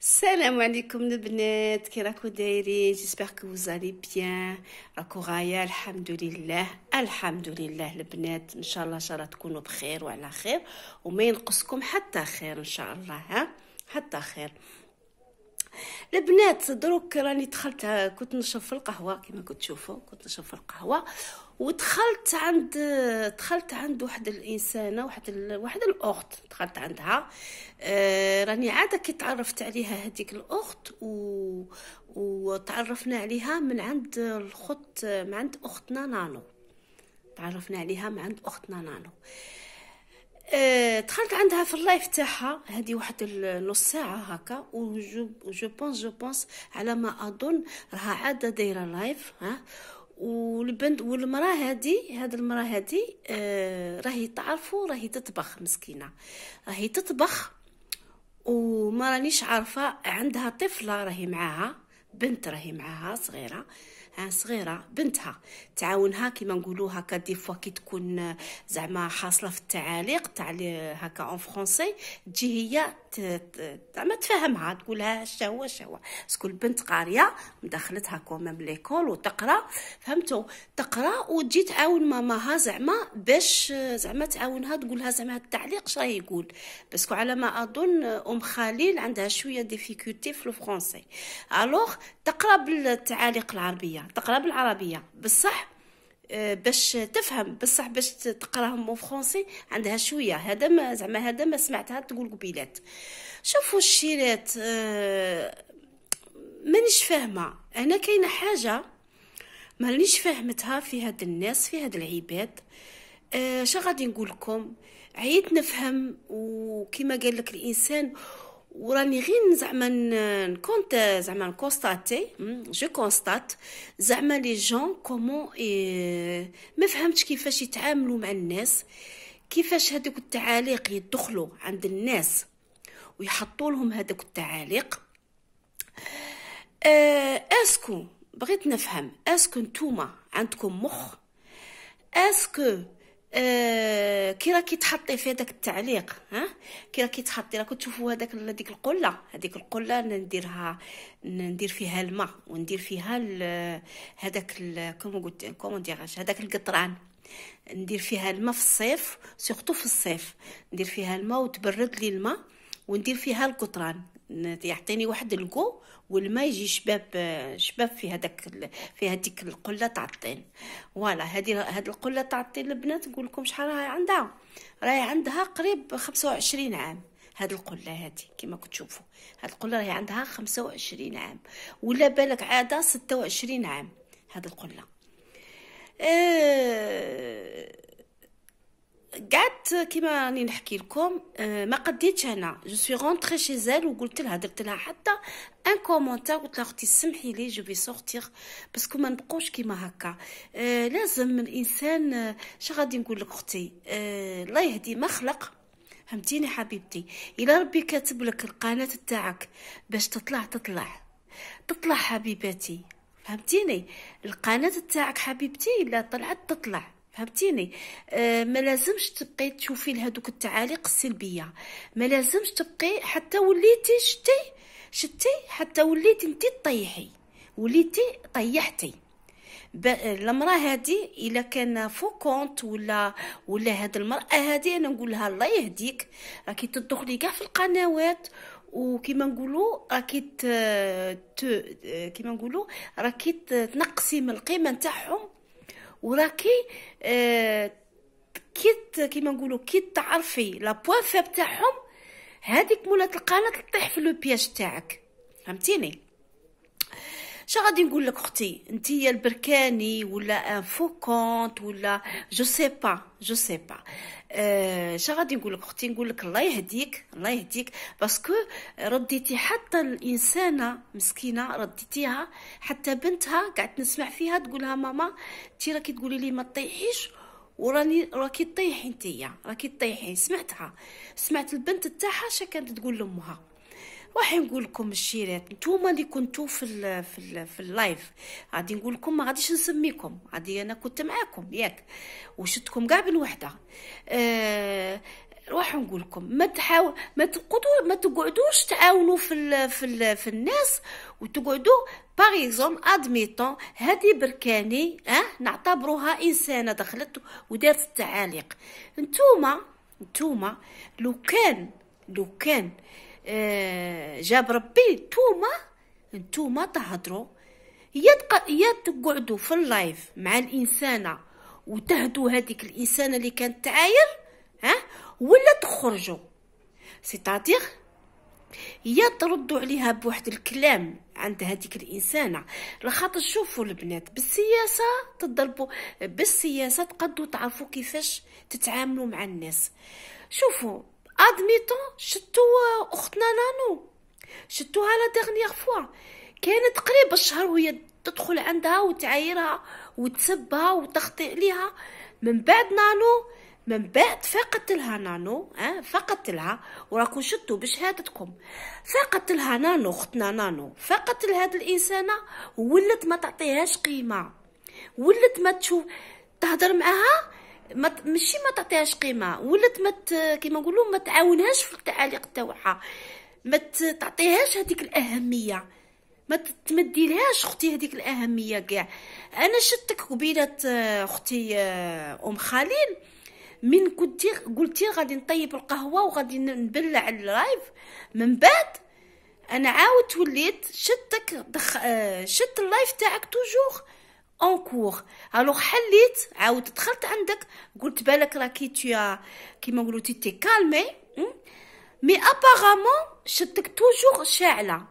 السلام عليكم البنات كي راكو دايرين جيسبر كو زالي بيان راكو غايا الحمد لله الحمد لله البنات ان شاء الله ان شاء الله تكونوا بخير وعلى خير وما ينقصكم حتى خير ان شاء الله ها حتى خير البنات دروك راني دخلت كنت نشرب في القهوه كما كنت تشوفوا كنت نشرب في القهوه ودخلت عند دخلت عند واحد الانسانه واحد ال... واحد الاخت دخلت عندها آه راني عاده كي تعرفت عليها هذيك الاخت و... وتعرفنا عليها من عند الخط من عند اختنا نانو تعرفنا عليها من عند اختنا نانو آه دخلت عندها في اللايف تاعها هذه واحد نص ساعه هكا و جو بونس جو بونس على ما اظن راها عاده دايره لايف ها والبنت والمراه هادي هاد المراه هادي آه راهي تعرفوا راهي تطبخ مسكينه راهي تطبخ وما رانيش عارفه عندها طفله راهي معاها بنت راهي معاها صغيره صغيره بنتها تعاونها كيما نقولوا هكا دي فوا كي تكون زعما حاصله في التعاليق تاع هكا اون فرونسي تجي هي زعما تفهمها تقولها اش هو اش هو باسكو بنت قاريه مدخلتها كوميم ليكول وتقرا فهمتوا تقرا وتجي تعاون ماماها زعما باش زعما تعاونها تقولها زعما التعليق راه يقول باسكو على ما اظن ام خليل عندها شويه ديفيكولتي في الفرونسي الوغ تقرا بالتعاليق العربيه تقرا بالعربيه بصح آه، باش تفهم بصح باش تقراهم مو فرونسي عندها شويه هذا ما زعما هذا ما سمعتها تقول قبيلات شوفوا الشيرات آه، مانيش فاهمه انا كاينه حاجه مانيش فهمتها في هاد الناس في هاد العباد اش آه، غادي نقول لكم عييت نفهم وكما قال لك الانسان وراني غير زعما نكون زعما نكونستاتي جو كونستات زعما لي جون كومون إيه، ما فهمتش كيفاش يتعاملوا مع الناس كيفاش هذوك التعاليق يدخلوا عند الناس ويحطوا لهم هذوك التعاليق آه، اسكو بغيت نفهم اسكو نتوما عندكم مخ اسكو آه، كي راكي تحطي في هذاك التعليق ها كي راكي تحطي راكو تشوفوا هذاك هذيك القله هذيك القله نديرها ندير فيها الماء وندير فيها هذاك كما قلت كومون ديغاج هذاك القطران ندير فيها الماء في الصيف سورتو في الصيف ندير فيها الماء وتبرد لي الماء وندير فيها القطران يعطيني واحد الكو والما يجي شباب شباب في هذاك في هذيك القله تاع الطين فوالا هذه هاد القله تاع الطين البنات نقول لكم شحال راهي عندها راهي عندها قريب 25 عام هاد القله هادي كما تشوفوا هاد القله راهي عندها 25 عام ولا بالك عاده 26 عام هاد القله أه قعدت كيما راني نحكي لكم آه، ما قديتش انا جو سوي رونتري شي زال وقلت لها درت لها حتى ان كومونتير قلت لها اختي سمحي لي جو في سورتير باسكو ما نبقوش كيما هكا آه، لازم الانسان اش آه، غادي نقول لك اختي الله يهدي ما خلق فهمتيني حبيبتي الا ربي كاتب لك القناه تاعك باش تطلع تطلع تطلع حبيباتي فهمتيني القناه تاعك حبيبتي الا طلعت تطلع فهمتيني آه ما لازمش تبقي تشوفي لهذوك التعاليق السلبيه ما لازمش تبقي حتى وليتي شتي شتي حتى وليتي انت تطيحي وليتي طيحتي المراه هذه الا كان فوكونت ولا ولا هاد المراه هذه انا نقول لها الله يهديك راكي تدخلي كاع في القنوات وكما نقولوا راكي كما نقولوا راكي تنقصي من القيمه نتاعهم وراكي آه كي كيما نقولوا كي تعرفي لا بوان تاعهم هذيك مولات القناه تطيح في لو بياج تاعك فهمتيني شا غادي نقول لك اختي انت يا البركاني ولا ان فوكونت ولا جو سي با جو سي با أه شا غادي نقول لك اختي نقول لك الله يهديك الله يهديك باسكو رديتي حتى الانسانه مسكينه رديتيها حتى بنتها قعدت نسمع فيها تقولها ماما انت راكي تقولي لي ما تطيحيش وراني راكي طيحي انتيا راكي طيحي سمعتها سمعت البنت تاعها شا كانت تقول لامها راح نقول لكم الشيرات نتوما اللي كنتو في الـ في الـ في اللايف غادي نقول لكم ما غاديش نسميكم غادي انا كنت معاكم ياك وشتكم كاع بالوحده آه روح نقول لكم ما تحاول ما تقعدوا ما تقعدوش تعاونوا في الـ في الـ في الناس وتقعدوا باغ اكزوم ادميتون هذه بركاني اه نعتبروها انسانه دخلت ودارت التعاليق نتوما نتوما لو كان لو كان آه جاب ربي نتوما نتوما تهضروا يا تق... يا تقعدوا في اللايف مع الانسانه وتهدوا هذيك الانسانه اللي كانت تعاير ها ولا تخرجوا سيتادير يا تردوا عليها بواحد الكلام عند هذيك الانسانه لخاطر شوفوا البنات بالسياسه تضربوا بالسياسه تقدروا تعرفوا كيفاش تتعاملوا مع الناس شوفوا بعد مي شتو آه، اختنا نانو شتوها لا ديغنيغ فوا كانت قريب الشهر وهي تدخل عندها وتعايرها وتسبها وتخطي ليها من بعد نانو من بعد فاقت لها نانو اه فاقت لها وراكم شتو بشهادتكم فاقت لها نانو اختنا نانو فاقت لهاد الانسانه ولت ما تعطيهاش قيمه ولت ما تشوف تهضر معاها ما ماشي ما تعطيهاش قيمه ولات ما كيما نقولوا ما تعاونهاش في التعاليق تاعها ما تعطيهاش هذيك الاهميه ما تمديلهاش اختي هذيك الاهميه كاع انا شتك قبيله آه، اختي آه، ام خليل من كنتي قلتي غادي نطيب القهوه وغادي نبلع اللايف من بعد انا عاود وليت شتك دخ... آه، شت اللايف تاعك توجور اون كور الوغ حليت عاود دخلت عندك قلت بالك راكي تيا كيما نقولو تي تي كالمي مي ابارامون شتك توجور شاعله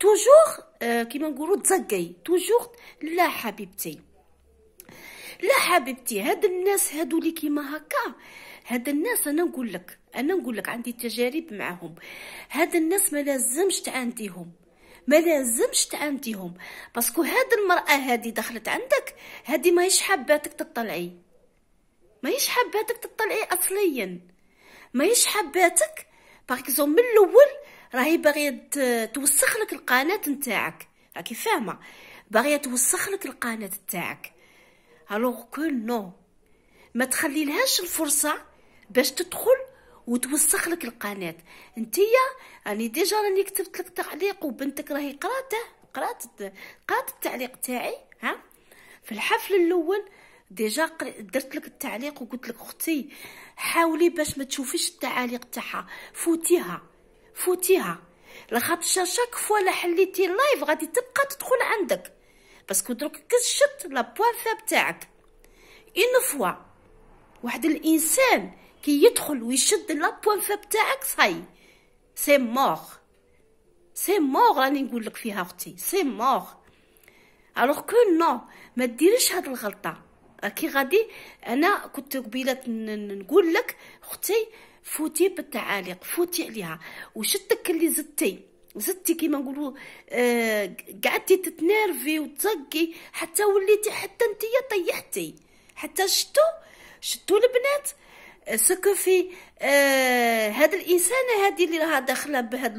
توجور آه، كيما نقولو تزقي توجور لا حبيبتي لا حبيبتي هاد الناس هادو لي كيما هكا هاد الناس انا نقول لك انا نقول لك عندي تجارب معاهم هاد الناس ما لازمش تعانديهم ما لازمش تعانديهم باسكو هاد المراه هادي دخلت عندك هادي ماهيش حاباتك تطلعي ماهيش حاباتك تطلعي اصليا ماهيش حاباتك باغ من الاول راهي باغيه توسخ لك القناه نتاعك راكي فاهمه باغيه توسخ لك القناه نتاعك الوغ كو نو ما تخليلهاش الفرصه باش تدخل وتوسخ لك القناه انتيا راني يعني ديجا راني كتبت لك تعليق وبنتك راهي قراته قرات قرات التعليق تاعي ها في الحفل الاول ديجا درت لك التعليق وقلت لك اختي حاولي باش ما تشوفيش التعاليق تاعها فوتيها فوتيها لخاطر شاك فوا لا حليتي اللايف غادي تبقى تدخل عندك باسكو درك كشفت لا بوان فاب تاعك اون فوا واحد الانسان كي يدخل ويشد لابوان فاب تاعك صاي سي مور سي مور راني نقول لك فيها اختي سي مور الوغ كو نو ما ديريش هاد الغلطه كي غادي انا كنت قبيله نقول لك اختي فوتي بالتعاليق فوتي عليها وشتك اللي زدتي زدتي كيما نقولوا آه قعدتي تتنرفي وتزقي حتى وليتي حتى انتيا طيحتي حتى شتو شتو البنات سكو آه هاد الانسانه هادي اللي راها داخله بهاد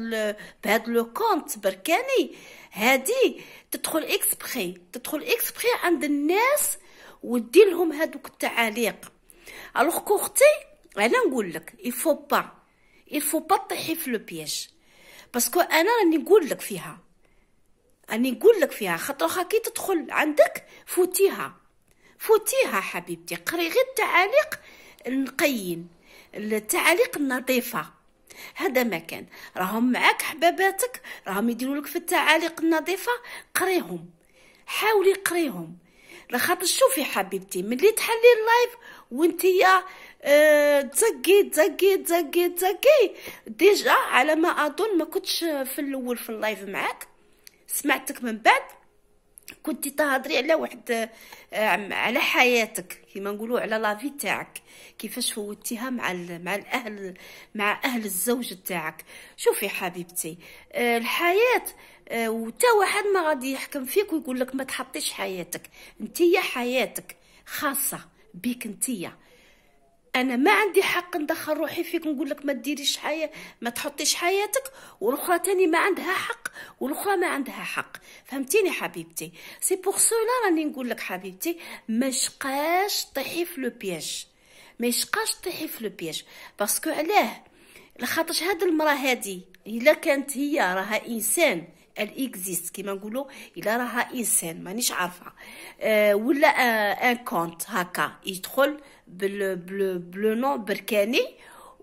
بهاد لو كونت بركاني هادي تدخل اكسبري تدخل اكسبري عند الناس ودير لهم هادوك التعاليق الوغ كوختي انا نقول لك إلفو با إلفو با طيحي في لو بياج باسكو انا راني نقول لك فيها راني نقول لك فيها خاطر كي تدخل عندك فوتيها فوتيها حبيبتي قري غير التعاليق النقيين التعاليق النظيفه هذا ما كان راهم معاك حباباتك راهم يديروا لك في التعاليق النظيفه قريهم حاولي قريهم لخاطر شوفي حبيبتي ملي تحلي اللايف وانت يا آه، تزقي تزقي تزقي تزقي ديجا على ما اظن ما كنتش في الاول في اللايف معاك سمعتك من بعد كنتي تهضري على واحد آه، على حياتك كما نقولوا على لافي تاعك كيفاش فوتيها مع مع الاهل مع اهل الزوج تاعك شوفي حبيبتي آه، الحياه آه، وتا واحد ما غادي يحكم فيك ويقول لك ما تحطيش حياتك انتيا حياتك خاصه بيك انتيا انا ما عندي حق ندخل روحي فيك نقول لك ما ديريش حياه ما تحطيش حياتك والاخرى تاني ما عندها حق والاخرى ما عندها حق فهمتيني حبيبتي سي بوغ سولا راني نقول لك حبيبتي ما شقاش طيحي في لو بياج ما يشقاش طيحي في لو بياج باسكو علاه لخاطرش هاد المراه هادي الا كانت هي راها انسان الاكزيست كيما نقولوا الا راها انسان مانيش عارفه أه ولا ان آه، كونت هكا يدخل بل بل بلو نون بركاني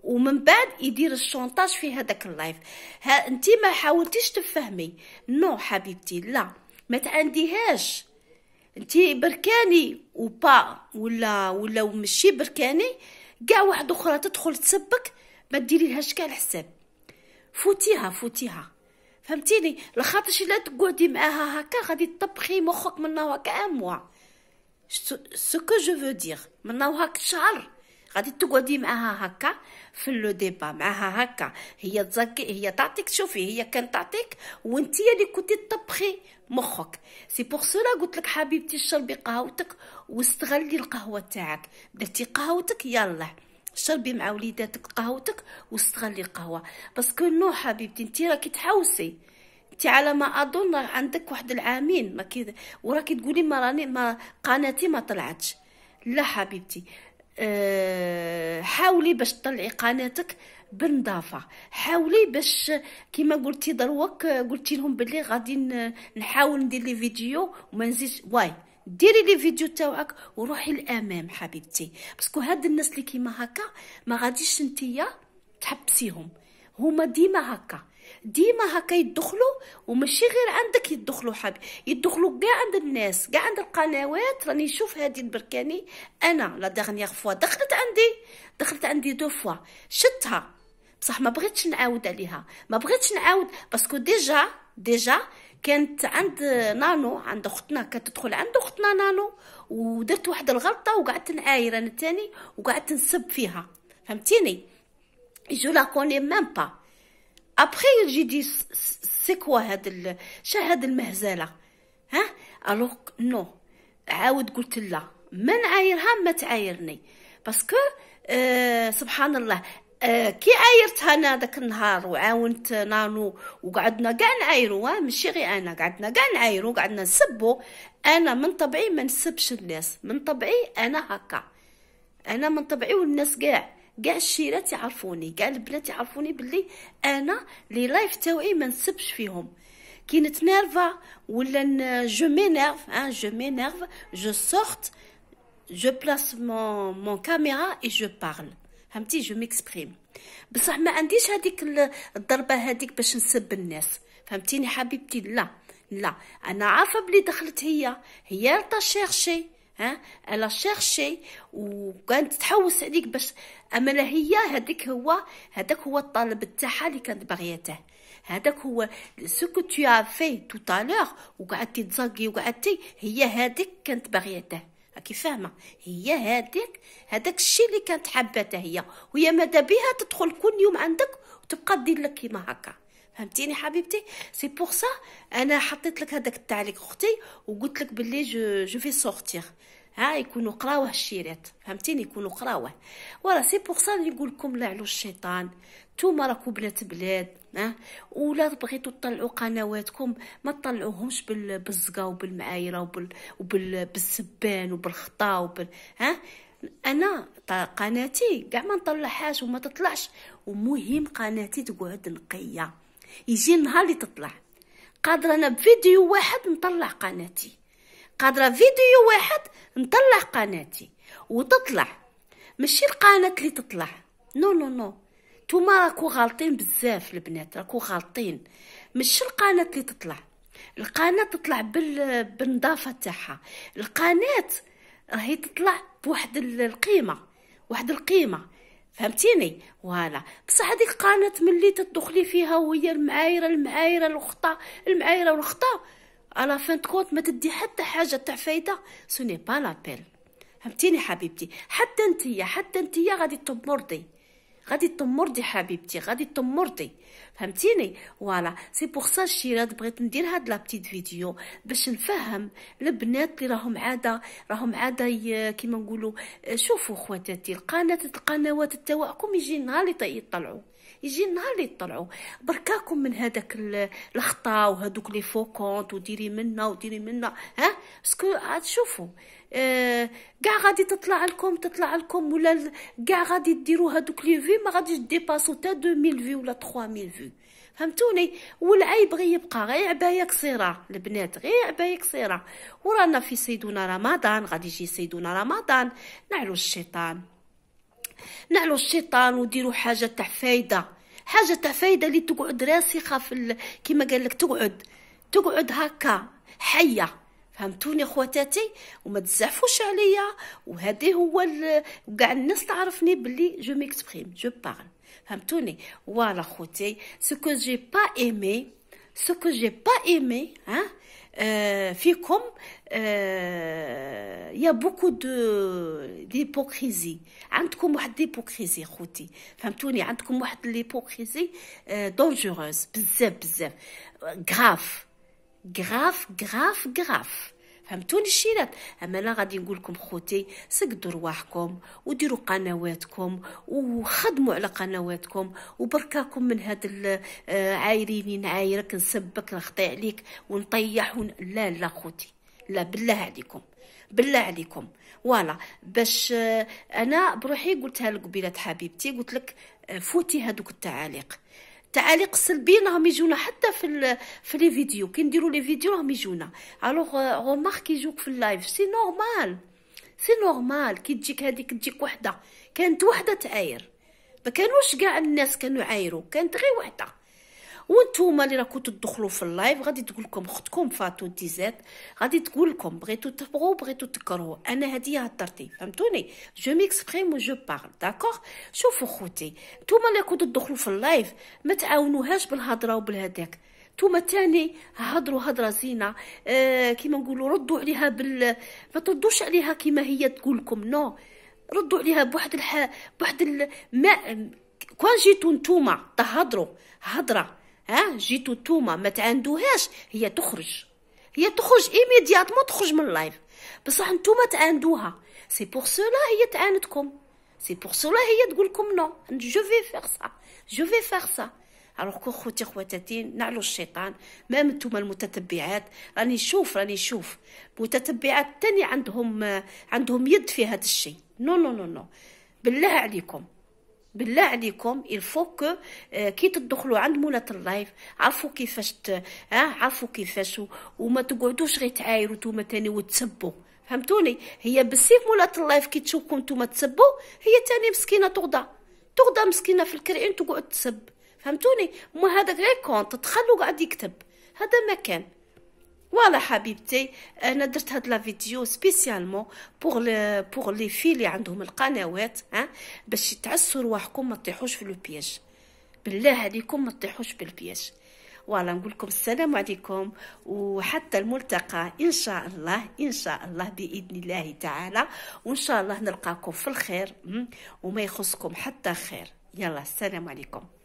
ومن بعد يدير الشونطاج في هذاك اللايف ها انت ما حاولتيش تفهمي نو حبيبتي لا ما تعنديهاش انت بركاني وبا ولا ولا ماشي بركاني كاع واحد اخرى تدخل تسبك ما ديري لهاش كاع الحساب فوتيها فوتيها فهمتيني لخاطرش الا تقعدي معاها هكا غادي تطبخي مخك منها هكا اموا سكو جو فو دير من نو هاك شهر غادي تقعدي معاها هكا في لو ديبا معاها هكا هي تزكي هي تعطيك شوفي هي كانت تعطيك وانت اللي كنتي تطبخي مخك سي بور سولا قلت لك حبيبتي شربي قهوتك واستغلي القهوه تاعك درتي قهوتك يلا شربي مع وليداتك قهوتك واستغلي القهوه باسكو نو حبيبتي انت راكي تحوسي انت على ما اظن عندك واحد العامين ما كده وراكي تقولي ما راني ما قناتي ما طلعتش لا حبيبتي أه حاولي باش تطلعي قناتك بالنظافه حاولي باش كيما قلتي دروك قلتي لهم بلي غادي نحاول ندير لي فيديو وما نزيدش واي ديري لي فيديو تاعك وروحي للامام حبيبتي باسكو هاد الناس اللي كيما هكا ما غاديش انتيا تحبسيهم هما ديما هكا ديما هكا يدخلوا ومشي غير عندك يدخلوا حبي يدخلوا كاع عند الناس كاع عند القنوات راني نشوف هادي البركاني انا لا دغنييغ فوا دخلت عندي دخلت عندي دو فوا شتها بصح ما بغيتش نعاود عليها ما بغيتش نعاود باسكو ديجا ديجا كانت عند نانو عند اختنا كانت تدخل عند اختنا نانو ودرت واحد الغلطه وقعدت نعاير انا تاني وقعدت نسب فيها فهمتيني يجو لا كوني ميم با ابخي يجي دي سي كوا هاد ال... شا هاد المهزله ها الوغ نو عاود قلت لا ما نعايرها ما تعايرني باسكو آه سبحان الله آه كي عايرتها انا داك النهار وعاونت نانو وقعدنا كاع نعايرو ماشي غير انا قعدنا كاع نعايرو قعدنا نسبو انا من طبعي ما نسبش الناس من طبعي انا هكا انا من طبعي والناس كاع كاع الشيرات يعرفوني كاع البنات يعرفوني بلي انا لي لايف تاوعي ما نسبش فيهم كي نتنرفا ولا جو مينيرف ان جو مينيرف جو سورت جو بلاس مون مون كاميرا اي جو بارل فهمتي جو ميكسبريم بصح ما عنديش هذيك الضربه هذيك باش نسب الناس فهمتيني حبيبتي لا لا انا عارفه بلي دخلت هي هي تا الا شيرشي وكانت تحوس عليك باش اما لا هي هذيك هو هذاك هو الطالب تاعها اللي كانت باغيته هذاك هو سو كو تو في تو تالور وقعدتي تزقي وقعدتي هي هذيك كانت باغيته راكي فاهمه هي هذيك هذاك الشيء اللي كانت حابته هي وهي ماذا بها تدخل كل يوم عندك وتبقى دير لك كيما هكا فهمتيني حبيبتي سي بور سا انا حطيت لك هذاك التعليق اختي وقلت لك باللي جو جو في سورتير ها يكونوا قراوه الشيرات فهمتيني يكونوا قراوه ورا سي بور سا نقول لكم لا علو الشيطان نتوما راكو بنات بلاد ها ولا بغيتوا تطلعوا قنواتكم ما تطلعوهمش بالبزقة وبالمعايره وبال وبالسبان وبالخطا وبال ها انا قناتي كاع ما نطلعهاش وما تطلعش ومهم قناتي تقعد نقيه يجي النهار اللي تطلع قادرة أنا بفيديو واحد نطلع قناتي قادرة فيديو واحد نطلع قناتي وتطلع ماشي القناة اللي تطلع نو نو نو نتوما راكو غالطين بزاف البنات راكو غالطين مش القناه اللي تطلع القناه تطلع بال... بالنظافه تاعها القناه راهي تطلع بواحد القيمه واحد القيمه فهمتيني فوالا بصح هذيك القناه ملي تدخلي فيها وهي المعايره المعايره الخطا المعايره والخطا على فين تكون ما تدي حتى حاجه تاع فايده سوني با لابيل فهمتيني حبيبتي حتى نتيا حتى نتيا غادي تمرضي غادي تمرضي حبيبتي غادي تمرضي فهمتيني فوالا سي بوغ سا شيرات بغيت ندير هاد لابتيت فيديو باش نفهم البنات اللي راهم عاده راهم عاده كيما نقولوا شوفوا خواتاتي القناه القنوات التوعكم يجي نهار اللي يطلعوا يجي النهار اللي تطلعوا بركاكم من هذاك الخطا وهذوك لي فوكونت وديري منا وديري منا ها باسكو عاد شوفوا آه، كاع آه غادي تطلع لكم تطلع لكم ولا كاع غادي ديروا هذوك لي في ما غاديش ديباسو تا 2000 في ولا 3000 في فهمتوني والعيب غير يبقى غير عبايه قصيره البنات غير عبايه قصيره ورانا في سيدنا رمضان غادي يجي سيدنا رمضان نعلو الشيطان نعلو الشيطان وديروا حاجه تاع فايده حاجه تاع فايده اللي تقعد راسخه في كيما قال لك تقعد تقعد هكا حيه فهمتوني خواتاتي وما تزعفوش عليا وهذا هو كاع الناس تعرفني بلي جو ميكسبريم جو بارل فهمتوني فوالا خوتي سو كو جي با ايمي ce que j'ai pas aimé, hein, euh, comme euh, il y a beaucoup de d'hypocrisie. عندكم واحد l'hypocrisie خوتي فهمتوني عندكم une l'hypocrisie dangereuse euh, grave grave grave grave فهمتوني الشيرات اما انا غادي نقول لكم خوتي سقدوا رواحكم وديروا قنواتكم وخدموا على قنواتكم وبركاكم من هاد آه، عايريني نعايرك نسبك نخطي عليك ونطيح ون... لا لا خوتي لا بالله عليكم بالله عليكم فوالا باش آه، انا بروحي قلتها لك قبيله حبيبتي قلت لك آه، فوتي هذوك التعاليق تعاليق سلبيين راهم يجونا حتى في ال في لي فيديو كي نديرو لي فيديو راهم يجونا الوغ غومارك يجوك في اللايف سي نورمال سي نورمال كي تجيك هذيك تجيك وحده كانت وحده تعاير ما كانوش كاع الناس كانوا عايروا كانت غير وحده وانتوما اللي راكو تدخلوا في اللايف غادي تقول لكم اختكم فاتو ديزات غادي تقول لكم بغيتو تبغوا بغيتو تكرهوا انا هذه هضرتي فهمتوني جو ميكسبريم و جو بارل داكوغ شوفوا خوتي انتوما اللي راكو تدخلوا في اللايف ما تعاونوهاش بالهضره وبالهداك توما تاني هضروا هضره زينه آه كيما نقولوا ردوا عليها بال ما تردوش عليها كيما هي تقول لكم نو ردوا عليها بواحد الح بواحد الماء كون جيتو نتوما تهضروا هضره ها جيتو توما ما تعاندوهاش هي تخرج هي تخرج ما تخرج من اللايف بصح نتوما تعاندوها سي بور سولا هي تعاندكم سي بور سولا هي تقول لكم نو جو في فيغ سا جو في فيغ سا الوغ كو خوتي خواتاتي نعلو الشيطان مام نتوما المتتبعات راني نشوف راني نشوف متتبعات تاني عندهم عندهم يد في هذا الشيء نو نو نو نو بالله عليكم بالله عليكم الفوك آه، كي تدخلوا عند مولات اللايف عرفوا كيفاش ت... ها آه، عرفوا كيفاش وما تقعدوش غير تعايروا نتوما تاني وتسبوا فهمتوني هي بالسيف مولات اللايف كي تشوفكم نتوما تسبوا هي تاني مسكينه تغدى تغدى مسكينه في الكرعين تقعد تسب فهمتوني مو هذاك غير كونت تخلوا قاعد يكتب هذا ما كان فوالا حبيبتي انا درت هاد لا فيديو سبيسيالمون بوغ بوغ لي في اللي عندهم القنوات ها باش تعسوا رواحكم ما تطيحوش في لو بياج بالله عليكم ما تطيحوش بالبياج فوالا نقول لكم السلام عليكم وحتى الملتقى ان شاء الله ان شاء الله باذن الله تعالى وان شاء الله نلقاكم في الخير وما يخصكم حتى خير يلا السلام عليكم